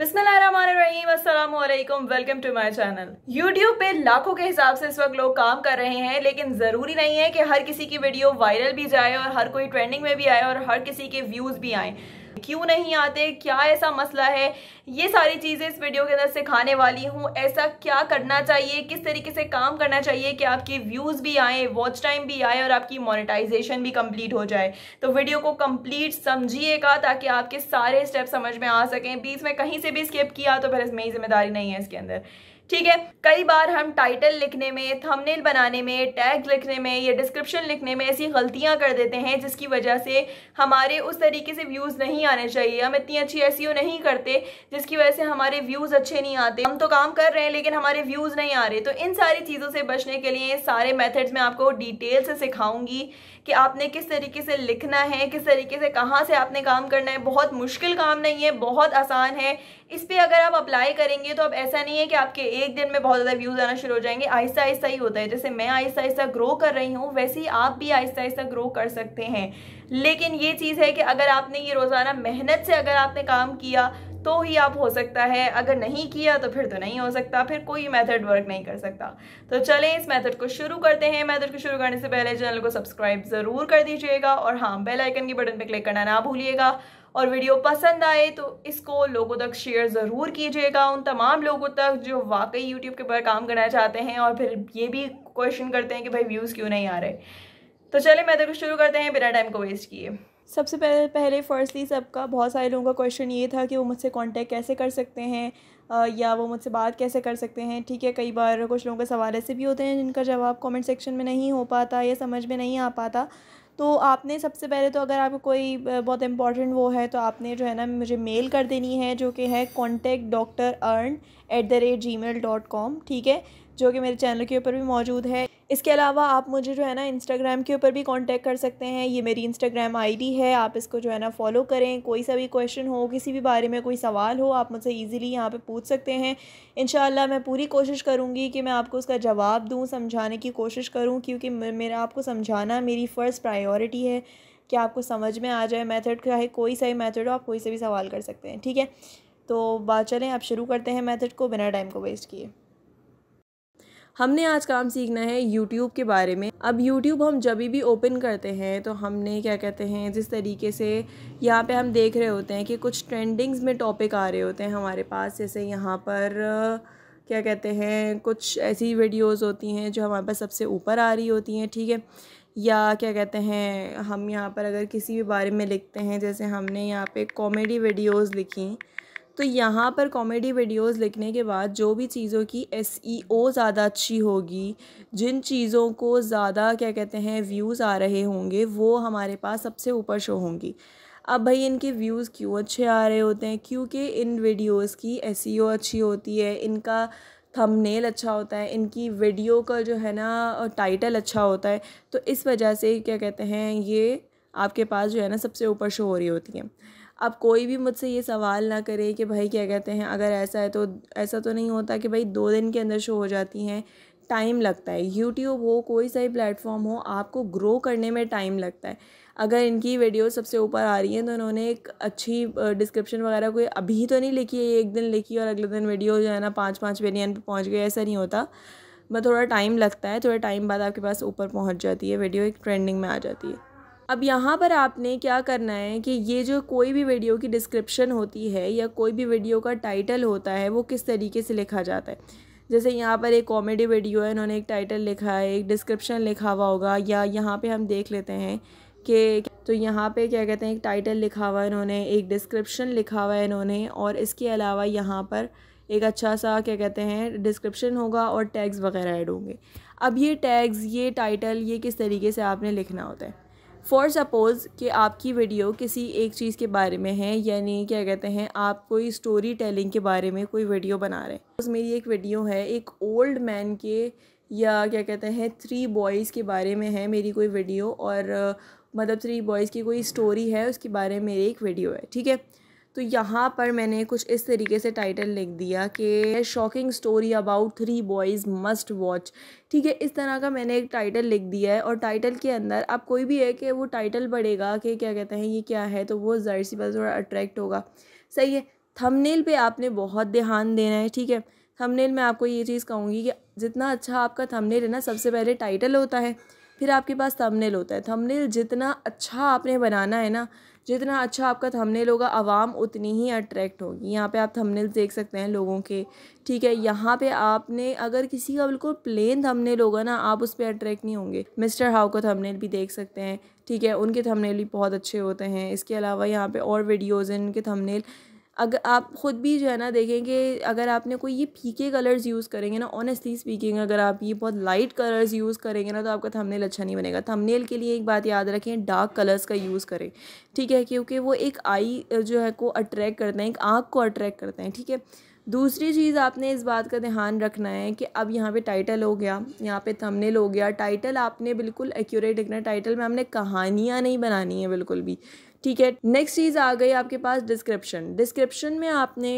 बिस्मिल्लाम welcome to my channel YouTube पे लाखों के हिसाब से इस वक्त लोग काम कर रहे हैं लेकिन ज़रूरी नहीं है कि हर किसी की वीडियो वायरल भी जाए और हर कोई ट्रेंडिंग में भी आए और हर किसी के व्यूज़ भी आए क्यों नहीं आते क्या ऐसा मसला है ये सारी चीज़ें इस वीडियो के अंदर सिखाने वाली हूँ ऐसा क्या करना चाहिए किस तरीके से काम करना चाहिए कि आपके व्यूज़ भी आए वॉच टाइम भी आए और आपकी मोनिटाइजेशन भी कंप्लीट हो जाए तो वीडियो को कंप्लीट समझिएगा ताकि आपके सारे स्टेप समझ में आ सकें बीच में कहीं से भी स्किप किया तो फिर इसमें ही जिम्मेदारी नहीं है इसके अंदर ठीक है कई बार हम टाइटल लिखने में थंबनेल बनाने में टैग लिखने में या डिस्क्रिप्शन लिखने में ऐसी गलतियां कर देते हैं जिसकी वजह से हमारे उस तरीके से व्यूज़ नहीं आने चाहिए हम इतनी अच्छी ऐसी e नहीं करते जिसकी वजह से हमारे व्यूज़ अच्छे नहीं आते हम तो काम कर रहे हैं लेकिन हमारे व्यूज़ नहीं आ रहे तो इन सारी चीज़ों से बचने के लिए सारे मेथड्स मैं आपको डिटेल से सिखाऊंगी कि आपने किस तरीके से लिखना है किस तरीके से कहाँ से आपने काम करना है बहुत मुश्किल काम नहीं है बहुत आसान है इस पर अगर आप अप्लाई करेंगे तो अब ऐसा नहीं है कि आपके एक दिन में बहुत ज़्यादा व्यूज़ आना शुरू हो जाएंगे आहिस्ता आहिस्ता ही होता है जैसे मैं आहिस्ता आहिस्ता ग्रो कर रही हूँ वैसे ही आप भी आहिस्ता आहिस्ता ग्रो कर सकते हैं लेकिन ये चीज़ है कि अगर आपने ये रोज़ाना मेहनत से अगर आपने काम किया तो ही आप हो सकता है अगर नहीं किया तो फिर तो नहीं हो सकता फिर कोई मेथड वर्क नहीं कर सकता तो चलें इस मेथड को शुरू करते हैं मेथड को शुरू करने से पहले चैनल को सब्सक्राइब ज़रूर कर दीजिएगा और हाँ बेल आइकन के बटन पर क्लिक करना ना भूलिएगा और वीडियो पसंद आए तो इसको लोगों तक शेयर ज़रूर कीजिएगा उन तमाम लोगों तक जो वाकई यूट्यूब के ऊपर काम करना चाहते हैं और फिर ये भी क्वेश्चन करते हैं कि भाई व्यूज़ क्यों नहीं आ रहे तो चले मैथड को शुरू करते हैं बिना टाइम को वेस्ट किए सबसे पहले पहले फर्स्टली सबका बहुत सारे लोगों का क्वेश्चन ये था कि वो मुझसे कांटेक्ट कैसे कर सकते हैं या वो मुझसे बात कैसे कर सकते हैं ठीक है कई बार कुछ लोगों के सवाल ऐसे भी होते हैं जिनका जवाब कमेंट सेक्शन में नहीं हो पाता या समझ में नहीं आ पाता तो आपने सबसे पहले तो अगर आपको कोई बहुत इंपॉर्टेंट वो है तो आपने जो है ना मुझे मेल कर देनी है जो कि है contact doctor earn at the rate gmail dot com ठीक है जो कि मेरे चैनल के ऊपर भी मौजूद है इसके अलावा आप मुझे जो है ना इंस्टाग्राम के ऊपर भी कांटेक्ट कर सकते हैं ये मेरी इंस्टाग्राम आईडी है आप इसको जो है ना फॉलो करें कोई सा भी क्वेश्चन हो किसी भी बारे में कोई सवाल हो आप मुझसे ईजिली यहाँ पे पूछ सकते हैं इन मैं पूरी कोशिश करूँगी कि मैं आपको उसका जवाब दूँ समझाने की कोशिश करूँ क्योंकि मेरा आपको समझाना मेरी फ़र्स्ट प्रायोरिटी है कि आपको समझ में आ जाए मैथड चाहे कोई सा मैथड हो आप कोई से भी सवाल कर सकते हैं ठीक है तो बात चलें आप शुरू करते हैं मैथड को बिना टाइम को वेस्ट किए हमने आज काम सीखना है यूट्यूब के बारे में अब यूट्यूब हम जब भी ओपन करते हैं तो हमने क्या कहते हैं जिस तरीके से यहाँ पे हम देख रहे होते हैं कि कुछ ट्रेंडिंग्स में टॉपिक आ रहे होते हैं हमारे पास जैसे यहाँ पर क्या कहते हैं कुछ ऐसी वीडियोज़ होती हैं जो हमारे पास सबसे ऊपर आ रही होती हैं ठीक है या क्या कहते हैं हम यहाँ पर अगर किसी भी बारे में लिखते हैं जैसे हमने यहाँ पे कॉमेडी वीडियोस लिखी तो यहाँ पर कॉमेडी वीडियोस लिखने के बाद जो भी चीज़ों की एस e ज़्यादा अच्छी होगी जिन चीज़ों को ज़्यादा क्या कहते हैं व्यूज़ आ रहे होंगे वो हमारे पास सबसे ऊपर शो होंगी अब भाई इनके व्यूज़ क्यों अच्छे आ रहे होते हैं क्योंकि इन वीडियोस की एस e अच्छी होती है इनका थंबनेल अच्छा होता है इनकी वीडियो का जो है ना टाइटल अच्छा होता है तो इस वजह से क्या कहते हैं ये आपके पास जो है ना सबसे ऊपर शो हो रही होती हैं अब कोई भी मुझसे ये सवाल ना करे कि भाई क्या कहते हैं अगर ऐसा है तो ऐसा तो नहीं होता कि भाई दो दिन के अंदर शो हो जाती हैं टाइम लगता है यूट्यूब हो कोई सा ही प्लेटफॉर्म हो आपको ग्रो करने में टाइम लगता है अगर इनकी वीडियो सबसे ऊपर आ रही है तो इन्होंने एक अच्छी डिस्क्रिप्शन वगैरह कोई अभी तो नहीं लिखी है ये एक दिन लिखी और अगले दिन वीडियो जो है ना पाँच पाँच मिलियन पर पहुँच गई ऐसा नहीं होता बस थोड़ा टाइम लगता है थोड़ा टाइम बाद आपके पास ऊपर पहुँच जाती है वीडियो एक ट्रेंडिंग में आ जाती है अब यहाँ पर आपने क्या करना है कि ये जो कोई भी वीडियो की डिस्क्रिप्शन होती है या कोई भी वीडियो का टाइटल होता है वो किस तरीके से लिखा जाता है जैसे यहाँ पर एक कॉमेडी वीडियो है इन्होंने एक टाइटल लिखा है एक डिस्क्रिप्शन लिखा हुआ होगा या यहाँ पे हम देख लेते हैं कि तो यहाँ पे क्या कहते हैं एक टाइटल लिखा हुआ है इन्होंने एक डिस्क्रिप्शन लिखा हुआ है इन्होंने और इसके अलावा यहाँ पर एक अच्छा सा क्या कहते हैं डिस्क्रिप्शन होगा और टैग्स वगैरह ऐड होंगे अब ये टैग्स ये टाइटल ये किस तरीके से आपने लिखना होता है फॉर सपोज़ कि आपकी वीडियो किसी एक चीज़ के बारे में है यानी क्या कहते हैं आप कोई स्टोरी टेलिंग के बारे में कोई वीडियो बना रहे हैं मेरी एक वीडियो है एक ओल्ड मैन के या क्या कहते हैं थ्री बॉयज़ के बारे में है मेरी कोई वीडियो और मतलब थ्री बॉयज़ की कोई स्टोरी है उसके बारे में मेरी एक वीडियो है ठीक है तो यहाँ पर मैंने कुछ इस तरीके से टाइटल लिख दिया कि shocking story about three boys must watch ठीक है इस तरह का मैंने एक टाइटल लिख दिया है और टाइटल के अंदर आप कोई भी है कि वो टाइटल पढ़ेगा कि क्या कहते हैं ये क्या है तो वो ज़ाहिर सी बात थोड़ा अट्रैक्ट होगा सही है थंबनेल पे आपने बहुत ध्यान देना है ठीक है थंबनेल में आपको ये चीज़ कहूँगी कि जितना अच्छा आपका थंबनेल है ना सबसे पहले टाइटल होता है फिर आपके पास थंबनेल होता है थंबनेल जितना अच्छा आपने बनाना है ना जितना अच्छा आपका थंबनेल होगा आवाम उतनी ही अट्रैक्ट होगी यहाँ पे आप थंबनेल देख सकते हैं लोगों के ठीक है यहाँ पे आपने अगर किसी का बिल्कुल प्लेन थंबनेल होगा ना आप उस पर अट्रैक्ट नहीं होंगे मिस्टर हाउ का थंबनेल भी देख सकते हैं ठीक है उनके थंबनेल भी बहुत अच्छे होते हैं इसके अलावा यहाँ पे और वीडियोज़ हैं उनके थंबनेल अगर आप ख़ुद भी जो है ना देखेंगे अगर आपने कोई ये फीके कलर्स यूज़ करेंगे ना ऑनेस्टली स्पीकिंग अगर आप ये बहुत लाइट कलर्स यूज़ करेंगे ना तो आपका थंबनेल अच्छा नहीं बनेगा थंबनेल के लिए एक बात याद रखें डार्क कलर्स का यूज़ करें ठीक है क्योंकि वो एक आई जो है को अट्रैक्ट करते हैं एक आँख को अट्रैक्ट करते हैं ठीक है दूसरी चीज़ आपने इस बात का ध्यान रखना है कि अब यहाँ पे टाइटल हो गया यहाँ पे थंबनेल हो गया टाइटल आपने बिल्कुल एक्यूरेट लिखना टाइटल में हमने कहानियाँ नहीं बनानी है बिल्कुल भी ठीक है नेक्स्ट चीज़ आ गई आपके पास डिस्क्रिप्शन डिस्क्रिप्शन में आपने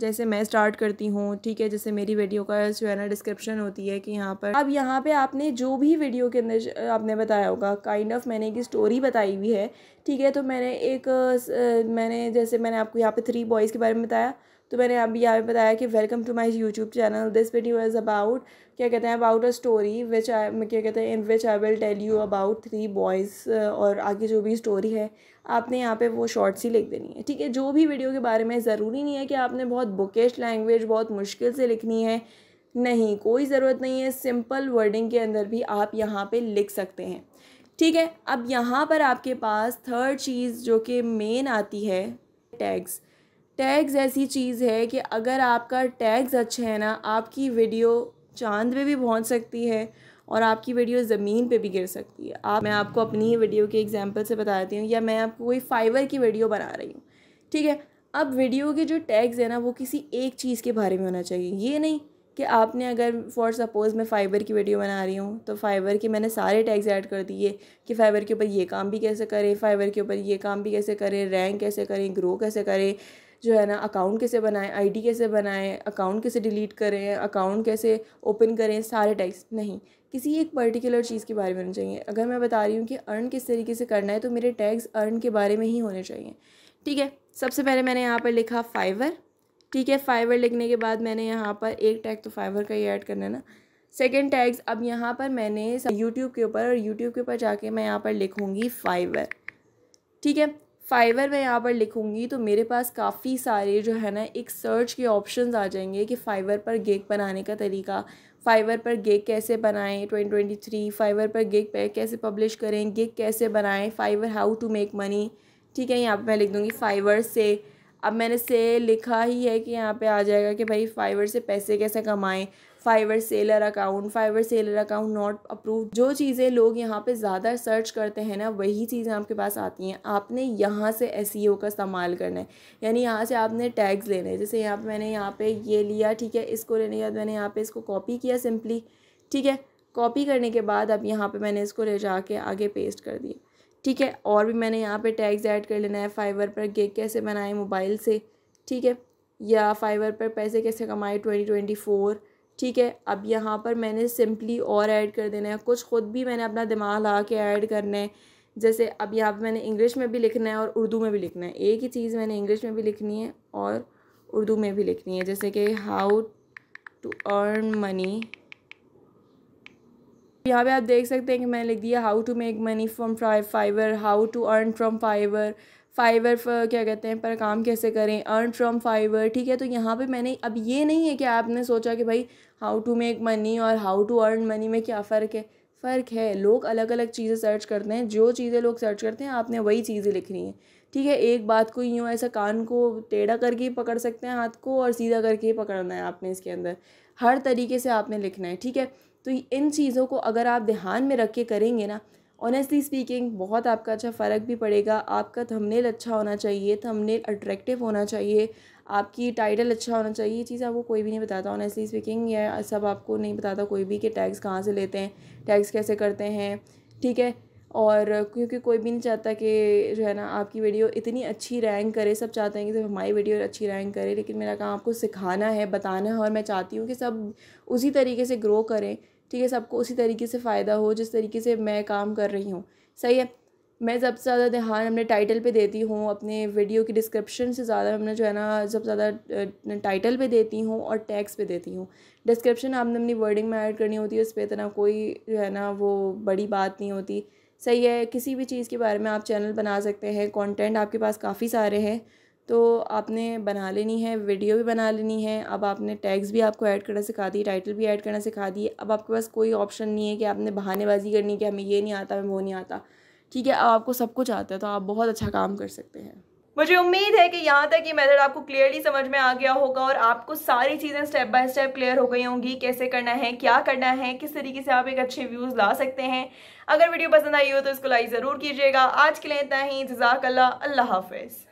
जैसे मैं स्टार्ट करती हूँ ठीक है जैसे मेरी वीडियो का जो है ना डिस्क्रिप्शन होती है कि यहाँ पर अब यहाँ पे आपने जो भी वीडियो के अंदर आपने बताया होगा काइंड ऑफ मैंने एक स्टोरी बताई हुई है ठीक है तो मैंने एक मैंने जैसे मैंने आपको यहाँ पे थ्री बॉयज़ के बारे में बताया तो मैंने अभी यहाँ पे बताया कि welcome to my YouTube channel this video is about क्या कहते हैं अबाउट अ स्टोरी विच आई क्या कहते हैं in which I will tell you about three boys और आगे जो भी स्टोरी है आपने यहाँ पे वो शॉर्ट्स ही लिख देनी है ठीक है जो भी वीडियो के बारे में ज़रूरी नहीं है कि आपने बहुत बुकेश लैंग्वेज बहुत मुश्किल से लिखनी है नहीं कोई ज़रूरत नहीं है सिंपल वर्डिंग के अंदर भी आप यहाँ पे लिख सकते हैं ठीक है अब यहाँ पर आपके पास थर्ड चीज़ जो कि मेन आती है टैग्स टैग्स ऐसी चीज़ है कि अगर आपका टैग्स अच्छे हैं ना आपकी वीडियो चांद पे भी पहुंच सकती है और आपकी वीडियो ज़मीन पे भी गिर सकती है आप मैं आपको अपनी ही वीडियो के एग्जांपल से बताती हूँ या मैं आपको कोई फाइवर की वीडियो बना रही हूँ ठीक है अब वीडियो के जो टैग्स हैं ना वो किसी एक चीज़ के बारे में होना चाहिए ये नहीं कि आपने अगर फॉर सपोज़ मैं फ़ाइबर की वीडियो बना रही हूँ तो फ़ाइबर के मैंने सारे टैग्स ऐड कर दिए कि फ़ाइबर के ऊपर ये काम भी कैसे करें फ़ाइबर के ऊपर ये काम भी कैसे करें रैंक कैसे करें ग्रो कैसे करें जो है ना अकाउंट कैसे बनाएं आईडी कैसे बनाएं अकाउंट कैसे डिलीट करें अकाउंट कैसे ओपन करें सारे टाइप्स नहीं किसी एक पर्टिकुलर चीज़ के बारे में होना चाहिए अगर मैं बता रही हूँ कि अर्न किस तरीके से करना है तो मेरे टैग्स अर्न के बारे में ही होने चाहिए ठीक है सबसे पहले मैंने यहाँ पर लिखा फाइवर ठीक है फाइवर लिखने के बाद मैंने यहाँ पर एक टैग तो फाइवर का ही ऐड करना है ना सेकेंड टैग्स अब यहाँ पर मैंने यूट्यूब के ऊपर और यूट्यूब के ऊपर जाके मैं यहाँ पर लिखूँगी फाइवर ठीक है फाइवर मैं यहाँ पर लिखूँगी तो मेरे पास काफ़ी सारे जो है ना एक सर्च के ऑप्शंस आ जाएंगे कि फाइवर पर गेक बनाने का तरीका फाइवर पर गेक कैसे बनाएं ट्वेंटी ट्वेंटी थ्री फाइवर पर गेक पे कैसे पब्लिश करें गेक कैसे बनाएं Fiverr how to make money ठीक है यहाँ पर मैं लिख दूँगी फाइवर से अब मैंने सेल लिखा ही है कि यहाँ पे आ जाएगा कि भाई फाइवर से पैसे कैसे कमाएं Fiverr seller account Fiverr seller account not approve जो चीज़ें लोग यहाँ पे ज़्यादा सर्च करते हैं ना वही चीज़ें आपके पास आती हैं आपने यहाँ से एस e का इस्तेमाल करना है यानी यहाँ से आपने टैग्स लेने हैं जैसे यहाँ पर मैंने यहाँ पर ये लिया ठीक है इसको लेने के बाद मैंने यहाँ पर इसको कॉपी किया सिंपली ठीक है कॉपी करने के बाद अब यहाँ पर मैंने इसको ले जा आगे पेस्ट कर दिया ठीक है और भी मैंने यहाँ पे टैग्स ऐड कर लेना है फाइवर पर गेक कैसे बनाए मोबाइल से ठीक है या फाइवर पर पैसे कैसे कमाए ट्वेंटी ट्वेंटी फ़ोर ठीक है अब यहाँ पर मैंने सिंपली और ऐड कर देना है कुछ ख़ुद भी मैंने अपना दिमाग ला के ऐड करना है जैसे अब यहाँ पर मैंने इंग्लिश में भी लिखना है और उर्दू में भी लिखना है एक ही चीज़ मैंने इंग्लिश में भी लिखनी है और उर्दू में भी लिखनी है जैसे कि हाउ टू अर्न मनी यहाँ पे आप देख सकते हैं कि मैंने लिख दिया how to make money from Fiverr how to earn from Fiverr Fiverr क्या कहते हैं पर काम कैसे करें अर्न फ्रॉम फाइबर ठीक है तो यहाँ पे मैंने अब ये नहीं है कि आपने सोचा कि भाई हाउ टू मेक मनी और हाउ टू अर्न मनी में क्या फ़र्क है फ़र्क है लोग अलग अलग चीज़ें सर्च करते हैं जो चीज़ें लोग सर्च करते हैं आपने वही चीज़ें लिखनी है ठीक है एक बात को यूँ ऐसा कान को टेढ़ा करके ही पकड़ सकते हैं हाथ को और सीधा करके ही पकड़ना है आपने इसके अंदर हर तरीके से आपने लिखना है ठीक है तो इन चीज़ों को अगर आप ध्यान में रख के करेंगे ना ऑनेस्टली स्पीकिंग बहुत आपका अच्छा फ़र्क भी पड़ेगा आपका थंबनेल अच्छा होना चाहिए थंबनेल अट्रैक्टिव होना चाहिए आपकी टाइटल अच्छा होना चाहिए ये चीज़ आपको कोई भी नहीं बताता ऑनेस्टली स्पीकिंग या सब आपको नहीं बताता कोई भी कि टैग्स कहाँ से लेते हैं टैग्स कैसे करते हैं ठीक है और क्योंकि कोई भी नहीं चाहता कि जो है ना आपकी वीडियो इतनी अच्छी रैंक करे सब चाहते हैं कि सिर्फ हमारी वीडियो अच्छी रैंक करे लेकिन मेरा काम आपको सिखाना है बताना है और मैं चाहती हूँ कि सब उसी तरीके से ग्रो करें ठीक है सबको उसी तरीके से फ़ायदा हो जिस तरीके से मैं काम कर रही हूँ सही है मैं सबसे ज़्यादा ध्यान हमने टाइटल पे देती हूँ अपने वीडियो की डिस्क्रिप्शन से ज़्यादा हमने जो है ना सबसे ज़्यादा टाइटल पे देती हूँ और टैक्स पे देती हूँ डिस्क्रिप्शन आपने अपनी वर्डिंग में ऐड करनी होती है उस पर इतना कोई जो है ना वो बड़ी बात नहीं होती सही है किसी भी चीज़ के बारे में आप चैनल बना सकते हैं कॉन्टेंट आपके पास काफ़ी सारे हैं तो आपने बना लेनी है वीडियो भी बना लेनी है अब आपने टैग्स भी आपको ऐड करना सिखा दी टाइटल भी ऐड करना सिखा दी अब आपके पास कोई ऑप्शन नहीं है कि आपने बहानेबाजी करनी कि हमें ये नहीं आता हमें वो नहीं आता ठीक है अब आपको सब कुछ आता है तो आप बहुत अच्छा काम कर सकते हैं मुझे उम्मीद है कि यहाँ तक ये मेथड आपको क्लियरली समझ में आ गया होगा और आपको सारी चीज़ें स्टेप बाय स्टेप क्लियर हो गई होंगी कैसे करना है क्या करना है किस तरीके से आप एक अच्छे व्यूज़ ला सकते हैं अगर वीडियो पसंद आई हो तो इसको लाइक ज़रूर कीजिएगा आज के लिए इतना ही इंतजाक अल्लाह हाफिज़